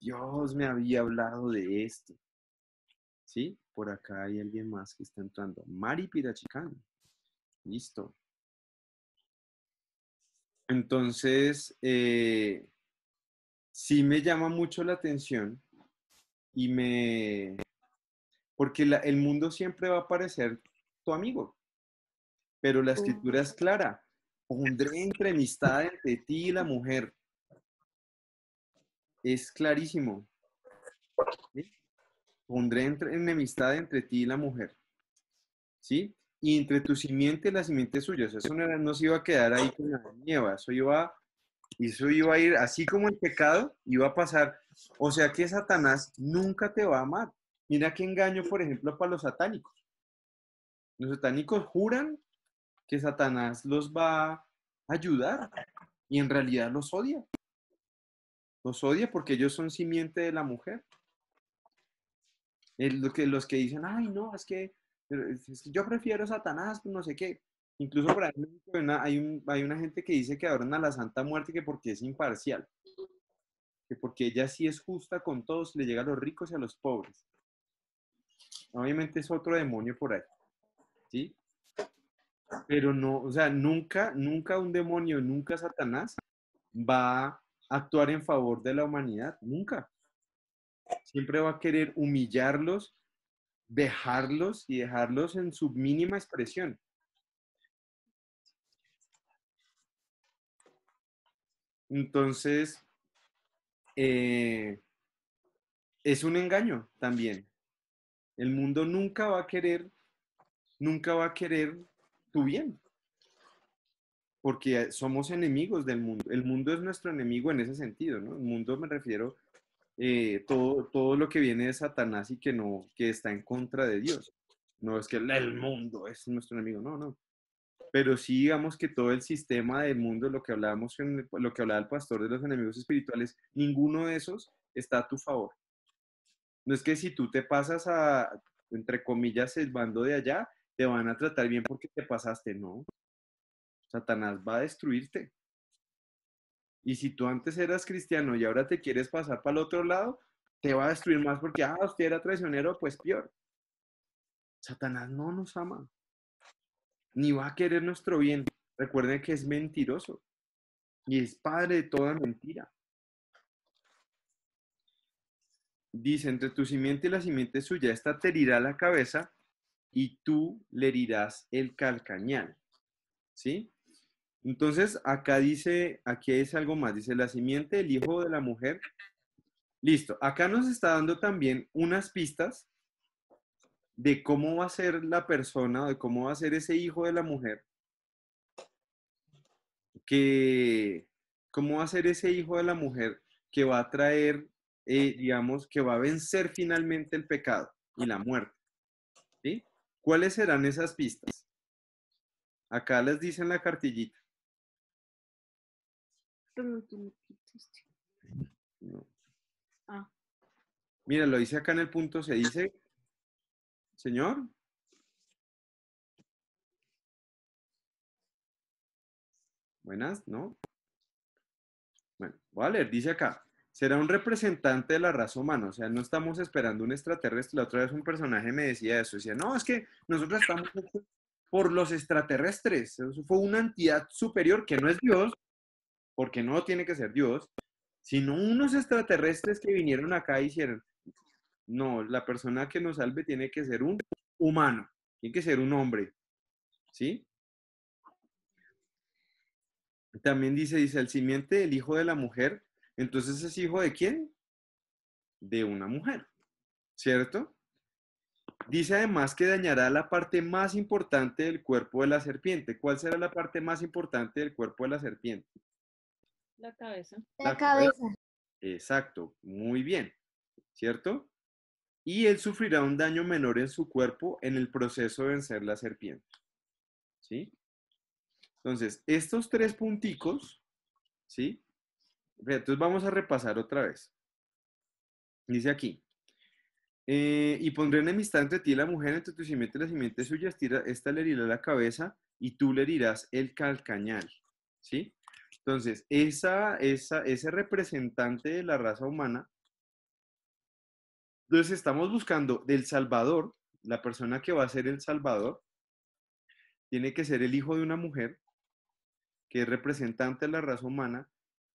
Dios me había hablado de esto. ¿Sí? Por acá hay alguien más que está entrando. Mari Pirachicán. Listo. Entonces, eh, sí me llama mucho la atención y me... Porque el mundo siempre va a parecer tu amigo, pero la escritura es clara. Pondré enemistad entre ti y la mujer. Es clarísimo. Pondré enemistad entre ti y la mujer. ¿Sí? Y entre tu simiente y la simiente suya. eso no, se iba a quedar ahí con la nieva. Eso iba, eso iba a ir, así como el pecado, iba a pasar. O sea que Satanás nunca te va a amar. Mira qué engaño, por ejemplo, para los satánicos. Los satánicos juran que Satanás los va a ayudar y en realidad los odia. Los odia porque ellos son simiente de la mujer. que, los que dicen, ay, no, es que, yo prefiero Satanás, no sé qué. Incluso por ahí hay una, una gente que dice que adoran a la Santa Muerte que porque es imparcial, que porque ella sí es justa con todos, le llega a los ricos y a los pobres. Obviamente es otro demonio por ahí. ¿Sí? Pero no, o sea, nunca, nunca un demonio, nunca Satanás va a actuar en favor de la humanidad, nunca. Siempre va a querer humillarlos, dejarlos y dejarlos en su mínima expresión. Entonces, eh, es un engaño también. El mundo nunca va a querer, nunca va a querer Tú bien. Porque somos enemigos del mundo. El mundo es nuestro enemigo en ese sentido, ¿no? El mundo me refiero eh, todo, todo lo que viene de Satanás y que no, que está en contra de Dios. No es que el mundo es nuestro enemigo, no, no. Pero sí digamos que todo el sistema del mundo, lo que hablábamos, en, lo que hablaba el pastor de los enemigos espirituales, ninguno de esos está a tu favor. No es que si tú te pasas a, entre comillas, el bando de allá, te van a tratar bien porque te pasaste, no. Satanás va a destruirte. Y si tú antes eras cristiano y ahora te quieres pasar para el otro lado, te va a destruir más porque, ah, usted era traicionero, pues peor. Satanás no nos ama, ni va a querer nuestro bien. Recuerden que es mentiroso y es padre de toda mentira. Dice, entre tu simiente y la simiente suya, esta te herirá la cabeza y tú le herirás el calcañal. ¿Sí? Entonces, acá dice, aquí es algo más, dice la simiente el hijo de la mujer. Listo, acá nos está dando también unas pistas de cómo va a ser la persona, de cómo va a ser ese hijo de la mujer, que, cómo va a ser ese hijo de la mujer que va a traer, eh, digamos, que va a vencer finalmente el pecado y la muerte. ¿Cuáles serán esas pistas? Acá les dicen la cartillita. Ah. Mira, lo dice acá en el punto, se dice, señor. Buenas, ¿no? Bueno, voy a leer, dice acá será un representante de la raza humana, o sea, no estamos esperando un extraterrestre. La otra vez un personaje me decía eso, decía, no, es que nosotros estamos por los extraterrestres, fue una entidad superior que no es Dios, porque no tiene que ser Dios, sino unos extraterrestres que vinieron acá y hicieron, no, la persona que nos salve tiene que ser un humano, tiene que ser un hombre, ¿sí? También dice, dice, el simiente del hijo de la mujer entonces es hijo de quién? De una mujer, ¿cierto? Dice además que dañará la parte más importante del cuerpo de la serpiente. ¿Cuál será la parte más importante del cuerpo de la serpiente? La cabeza. La, cabeza. Exacto, muy bien, ¿cierto? Y él sufrirá un daño menor en su cuerpo en el proceso de vencer la serpiente. ¿Sí? Entonces, estos tres punticos, ¿sí? Entonces vamos a repasar otra vez. Dice aquí, eh, y pondré enemistad entre ti y la mujer, entre tu simiente y la simiente suya, esta le herirá la cabeza y tú le herirás el calcañal, ¿sí? Entonces, esa, esa, ese representante de la raza humana, entonces estamos buscando del Salvador, la persona que va a ser el Salvador, tiene que ser el hijo de una mujer que es representante de la raza humana,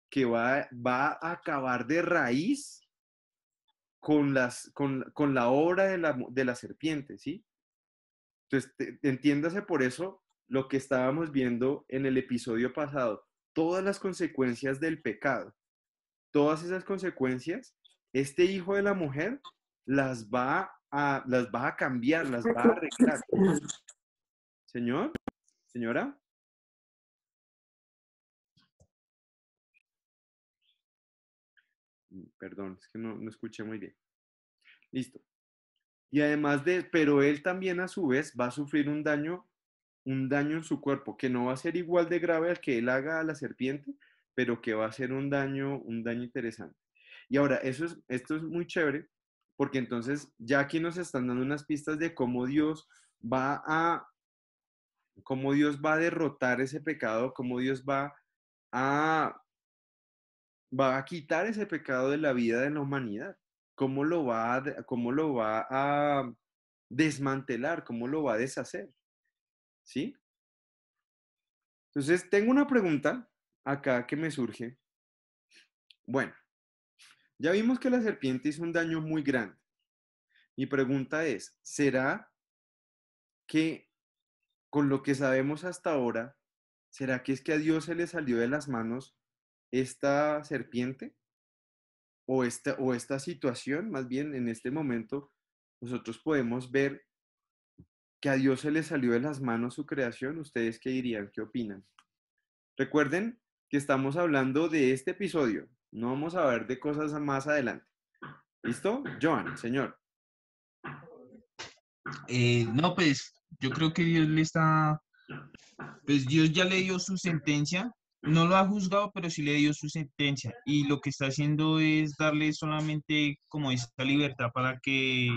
que va, va a acabar de raíz con, las, con, con la obra de la, de la, serpiente, ¿sí? Entonces, entiéndase por eso lo que estábamos viendo en el episodio pasado, todas las consecuencias del pecado, todas esas consecuencias, este hijo de la mujer las va a, las va a cambiar, las va a arreglar. [LAUGHS] Señor, señora. Perdón, es que no, no escuché muy bien. Listo. Y además de, pero él también a su vez va a sufrir un daño, un daño en su cuerpo, que no va a ser igual de grave al que él haga a la serpiente, pero que va a ser un daño, un daño interesante. Y ahora, eso es, esto es muy chévere, porque entonces ya aquí nos están dando unas pistas de cómo Dios va a, cómo Dios va a derrotar ese pecado, cómo Dios va a va a quitar ese pecado de la vida de la humanidad. ¿Cómo lo va a, cómo lo va a desmantelar? ¿Cómo lo va a deshacer? ¿Sí? Entonces, tengo una pregunta acá que me surge. Bueno, ya vimos que la serpiente hizo un daño muy grande. Mi pregunta es, ¿será que con lo que sabemos hasta ahora, ¿será que es que a Dios se le salió de las manos esta serpiente o esta, o esta situación, más bien en este momento, nosotros podemos ver que a Dios se le salió de las manos su creación. ¿Ustedes qué dirían? ¿Qué opinan? Recuerden que estamos hablando de este episodio. No vamos a ver de cosas más adelante. ¿Listo? Joan, señor. Eh, no, pues yo creo que Dios le está, pues Dios ya le dio su sentencia no lo ha juzgado, pero sí le dio su sentencia y lo que está haciendo es darle solamente como esta libertad para que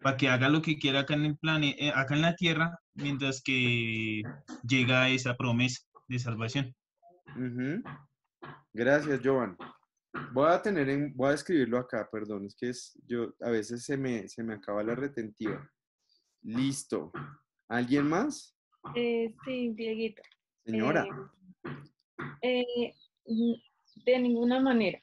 para que haga lo que quiera acá en el planeta, eh, acá en la tierra, mientras que llega esa promesa de salvación. Gracias, Joan. Voy a tener en, voy a escribirlo acá, perdón, es que es, yo a veces se me, se me acaba la retentiva. Listo. ¿Alguien más? Eh, sí, Dieguito. Señora. Eh, eh, de ninguna manera.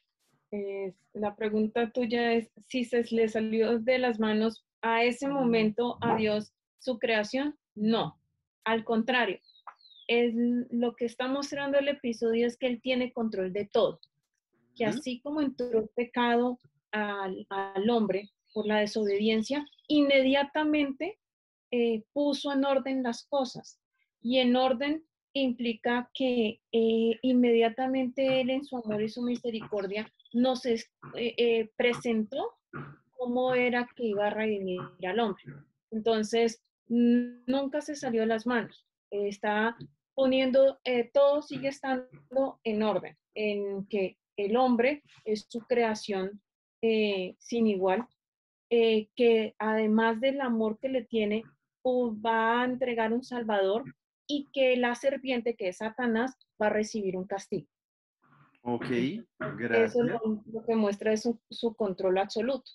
la pregunta tuya es si se le salió de las manos a ese momento a Dios su creación. No, al contrario. Es lo que está mostrando el episodio es que Él tiene control de todo. Que así como entró el pecado al, hombre por la desobediencia, inmediatamente eh, puso en orden las cosas. Y en orden implica que eh, inmediatamente Él en su amor y su misericordia nos eh, eh, presentó cómo era que iba a redimir al hombre. Entonces, nunca se salió de las manos. está poniendo, todo sigue estando en orden, en que el hombre es su creación sin igual, que además del amor que le tiene, pues, va a entregar un Salvador y que la serpiente, que es Satanás, va a recibir un castigo. Ok, gracias. Eso es lo, que muestra es su, control absoluto.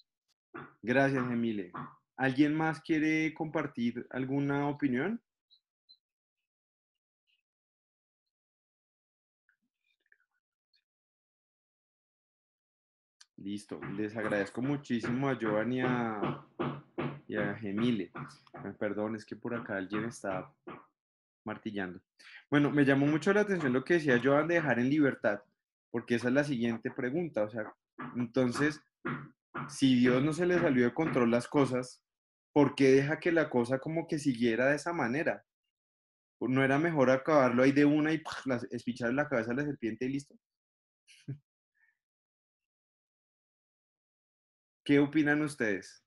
Gracias, Emile. ¿Alguien más quiere compartir alguna opinión? Listo, les agradezco muchísimo a Giovanni y a Emile. Perdón, es que por acá alguien está martillando. Bueno, me llamó mucho la atención lo que decía Joan de dejar en libertad, porque esa es la siguiente pregunta. O sea, entonces, si Dios no se le salió de control las cosas, ¿por qué deja que la cosa como que siguiera de esa manera? ¿No era mejor acabarlo ahí de una y espichar la cabeza a la serpiente y listo? [LAUGHS] ¿Qué opinan ustedes?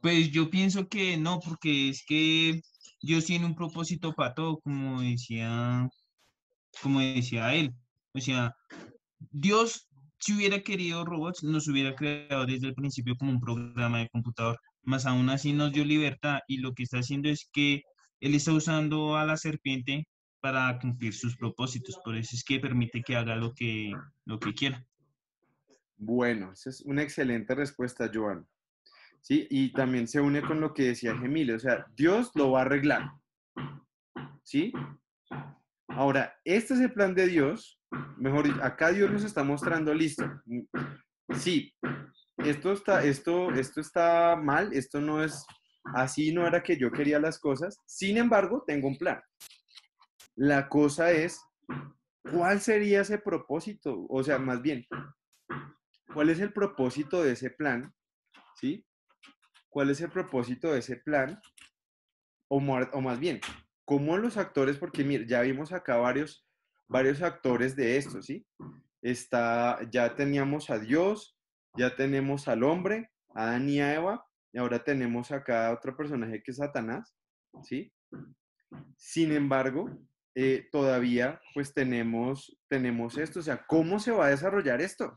Pues yo pienso que no, porque es que Dios tiene un propósito para todo, como decía, como decía él. O sea, Dios, si hubiera querido robots, nos hubiera creado desde el principio como un programa de computador, más aún así nos dio libertad y lo que está haciendo es que él está usando a la serpiente para cumplir sus propósitos, por eso es que permite que haga lo que, lo que quiera. Bueno, esa es una excelente respuesta, Joan. ¿sí? Y también se une con lo que decía Gemile, o sea, Dios lo va a arreglar, ¿sí? Ahora, este es el plan de Dios, mejor acá Dios nos está mostrando, listo, sí, esto está, esto, esto está mal, esto no es, así no era que yo quería las cosas, sin embargo, tengo un plan. La cosa es, ¿cuál sería ese propósito? O sea, más bien, ¿cuál es el propósito de ese plan? ¿Sí? cuál es el propósito de ese plan, o, más bien, cómo los actores, porque mira, ya vimos acá varios, varios actores de esto, ¿sí? Está, ya teníamos a Dios, ya tenemos al hombre, a Adán y a Eva, y ahora tenemos acá otro personaje que es Satanás, ¿sí? Sin embargo, eh, todavía pues tenemos, tenemos esto, o sea, ¿cómo se va a desarrollar esto?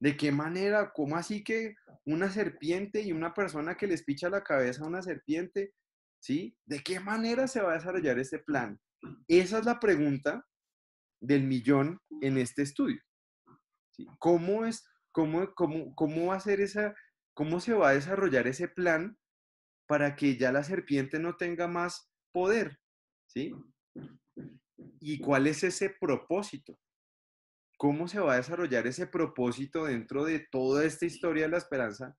¿De qué manera? ¿Cómo así que una serpiente y una persona que les picha la cabeza a una serpiente, ¿sí? ¿De qué manera se va a desarrollar ese plan? Esa es la pregunta del millón en este estudio. ¿Cómo, es, cómo, cómo va a ser esa, cómo se va a desarrollar ese plan para que ya la serpiente no tenga más poder? ¿Sí? ¿Y cuál es ese propósito? cómo se va a desarrollar ese propósito dentro de toda esta historia de la esperanza,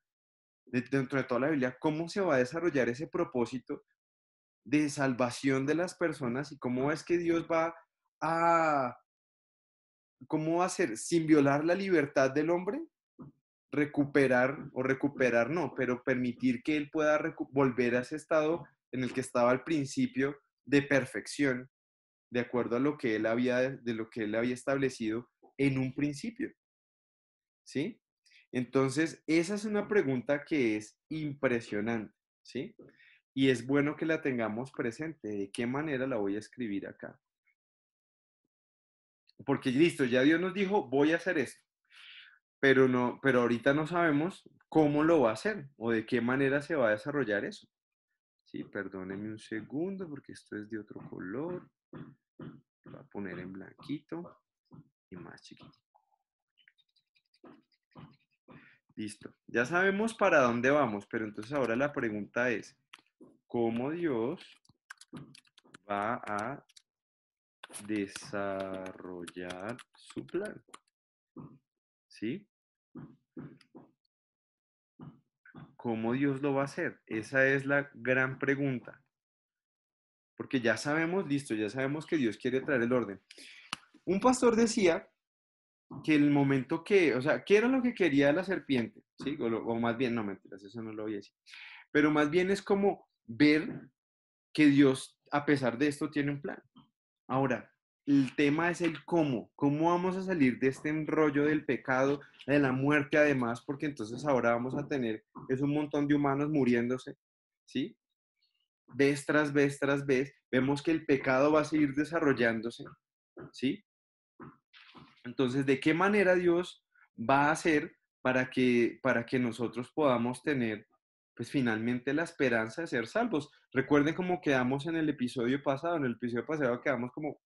dentro de toda la Biblia, cómo se va a desarrollar ese propósito de salvación de las personas y cómo es que Dios va a, cómo va a hacer, sin violar la libertad del hombre, recuperar o recuperar no, pero permitir que él pueda volver a ese estado en el que estaba al principio de perfección, de acuerdo a lo que él había, de lo que él había establecido en un principio? ¿Sí? Entonces, esa es una pregunta que es impresionante, ¿sí? Y es bueno que la tengamos presente. ¿De qué manera la voy a escribir acá? Porque listo, ya Dios nos dijo, voy a hacer esto. Pero, no, pero ahorita no sabemos cómo lo va a hacer o de qué manera se va a desarrollar eso. Sí, perdónenme un segundo porque esto es de otro color. Lo voy a poner en blanquito y más chiquitito. Listo. Ya sabemos para dónde vamos, pero entonces ahora la pregunta es, ¿cómo Dios va a desarrollar su plan? ¿Sí? ¿Cómo Dios lo va a hacer? Esa es la gran pregunta. Porque ya sabemos, listo, ya sabemos que Dios quiere traer el orden. Un pastor decía que el momento que, o sea, ¿qué era lo que quería la serpiente? ¿Sí? O, más bien, no, mentiras, eso no lo voy a decir. Pero más bien es como ver que Dios, a pesar de esto, tiene un plan. Ahora, el tema es el cómo, cómo vamos a salir de este enrollo del pecado, de la muerte además, porque entonces ahora vamos a tener, es un montón de humanos muriéndose, ¿sí? Vez tras vez tras vez, vemos que el pecado va a seguir desarrollándose, ¿sí? Entonces, ¿de qué manera Dios va a hacer para que, para que nosotros podamos tener, pues finalmente, la esperanza de ser salvos? Recuerden cómo quedamos en el episodio pasado, en el episodio pasado quedamos como,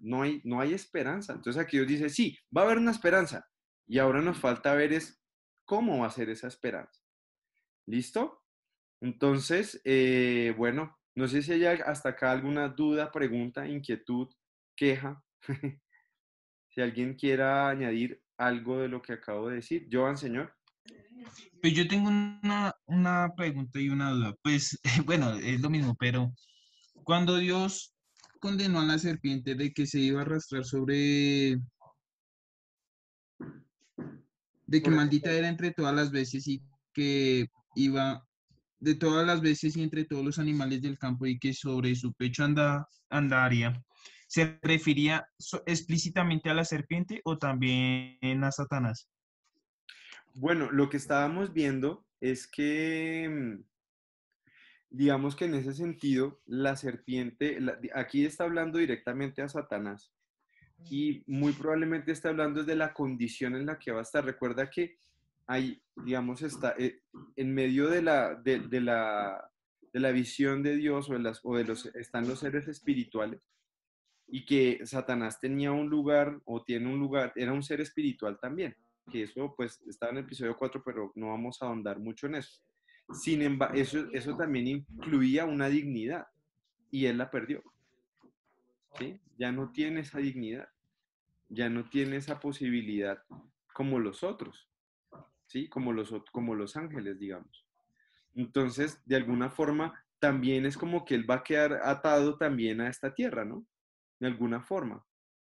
no hay, no hay esperanza. Entonces aquí Dios dice, sí, va a haber una esperanza. Y ahora nos falta ver es cómo va a ser esa esperanza. ¿Listo? Entonces, eh, bueno, no sé si hay hasta acá alguna duda, pregunta, inquietud, queja. [LAUGHS] si alguien quiera añadir algo de lo que acabo de decir. Joan, señor. Pues yo tengo una, pregunta y una duda. Pues [LAUGHS] bueno, es lo mismo, pero cuando Dios condenó a la serpiente de que se iba a arrastrar sobre... de que maldita era entre todas las veces y que iba de todas las veces y entre todos los animales del campo y que sobre su pecho anda, andaría ¿se refería explícitamente a la serpiente o también a Satanás? Bueno, lo que estábamos viendo es que, mm, digamos que en ese sentido, la serpiente, aquí está hablando directamente a Satanás y muy probablemente está hablando de la condición en la que va a estar. Recuerda que hay, digamos, está eh, en medio de la, de, la, visión de Dios o o de los, están los seres espirituales y que Satanás tenía un lugar o tiene un lugar, era un ser espiritual también, que eso pues estaba en el episodio 4, pero no vamos a ahondar mucho en eso. Sin embargo, eso, también incluía una dignidad y él la perdió. ¿sí? Ya no tiene esa dignidad, ya no tiene esa posibilidad como los otros, ¿sí? como, los, como los ángeles, digamos. Entonces, de alguna forma, también es como que él va a quedar atado también a esta tierra, ¿no? de alguna forma,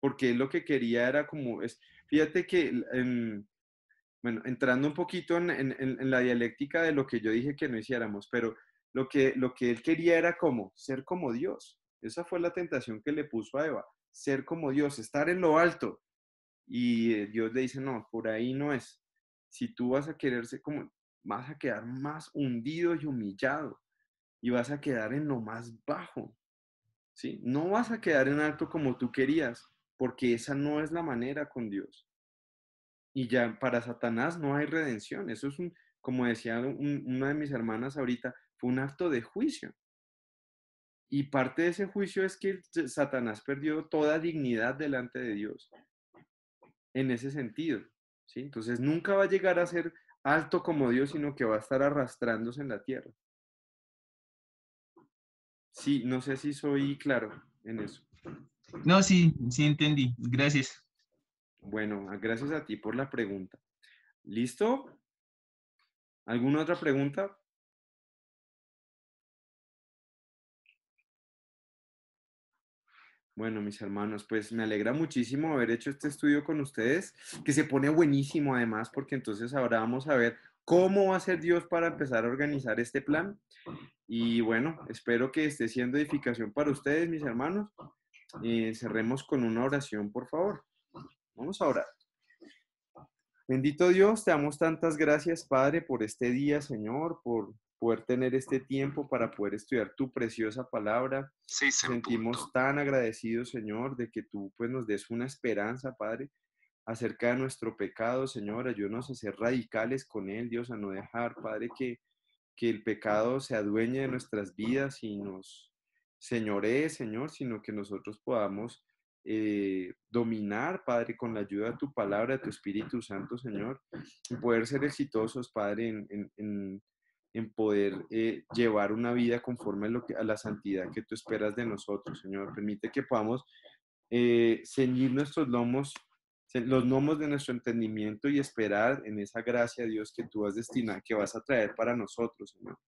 porque él lo que quería era como, es, fíjate que, bueno, entrando un poquito en, la dialéctica de lo que yo dije que no hiciéramos, pero lo que, lo que él quería era como ser como Dios. Esa fue la tentación que le puso a Eva, ser como Dios, estar en lo alto. Y eh, Dios le dice, no, por ahí no es. Si tú vas a quererse como, vas a quedar más hundido y humillado y vas a quedar en lo más bajo. ¿sí? No vas a quedar en alto como tú querías, porque esa no es la manera con Dios. Y ya para Satanás no hay redención. Eso es un, como decía una de mis hermanas ahorita, fue un acto de juicio. Y parte de ese juicio es que Satanás perdió toda dignidad delante de Dios. En ese sentido. ¿sí? Entonces nunca va a llegar a ser alto como Dios, sino que va a estar arrastrándose en la tierra. Sí, no sé si soy claro en eso. No, sí, sí entendí. Gracias. Bueno, gracias a ti por la pregunta. ¿Listo? ¿Alguna otra pregunta? Bueno, mis hermanos, pues me alegra muchísimo haber hecho este estudio con ustedes, que se pone buenísimo además, porque entonces ahora vamos a ver cómo va a ser Dios para empezar a organizar este plan. Y bueno, espero que esté siendo edificación para ustedes, mis hermanos. Eh, cerremos con una oración, por favor. Vamos a orar. Bendito Dios, te damos tantas gracias, Padre, por este día, Señor, por poder tener este tiempo para poder estudiar tu preciosa palabra. Sí, Sentimos tan agradecidos, Señor, de que tú pues nos des una esperanza, Padre, acerca de nuestro pecado, Señor. Ayúdanos a ser radicales con él, Dios, a no dejar, Padre, que, que el pecado se adueñe de nuestras vidas y nos señoree, Señor, sino que nosotros podamos eh, dominar, Padre, con la ayuda de tu palabra, de tu Espíritu Santo, Señor, y poder ser exitosos, Padre, en, poder eh, llevar una vida conforme a, la santidad que tú esperas de nosotros, Señor. Permite que podamos eh, ceñir nuestros lomos los nomos de nuestro entendimiento y esperar en esa gracia, Dios, que tú has destinado, que vas a traer para nosotros, Señor.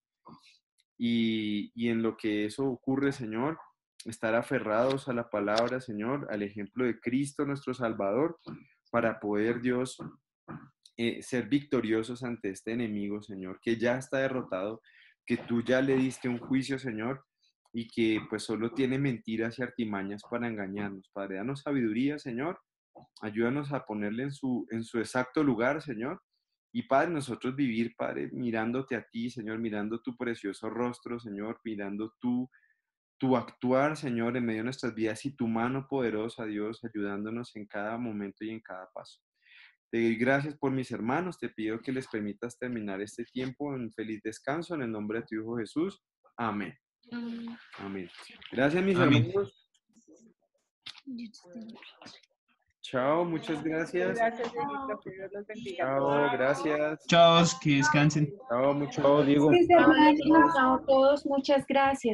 Y, en lo que eso ocurre, Señor, estar aferrados a la palabra, Señor, al ejemplo de Cristo, nuestro Salvador, para poder, Dios, eh, ser victoriosos ante este enemigo, Señor, que ya está derrotado, que tú ya le diste un juicio, Señor, y que pues solo tiene mentiras y artimañas para engañarnos. Padre, danos sabiduría, Señor, Ayúdanos a ponerle en su, en su exacto lugar, Señor. Y Padre, nosotros vivir, Padre, mirándote a ti, Señor, mirando tu precioso rostro, Señor, mirando tu, tu actuar, Señor, en medio de nuestras vidas y tu mano poderosa, Dios, ayudándonos en cada momento y en cada paso. Te doy gracias por mis hermanos, te pido que les permitas terminar este tiempo en feliz descanso, en el nombre de tu Hijo Jesús. Amén. Amén. Gracias, mis amigos. Chao, muchas gracias. Gracias, Diego. que Dios los bendiga. Chao, gracias. Chao, que descansen. Chao, mucho, Diego. Chao, todos, muchas gracias.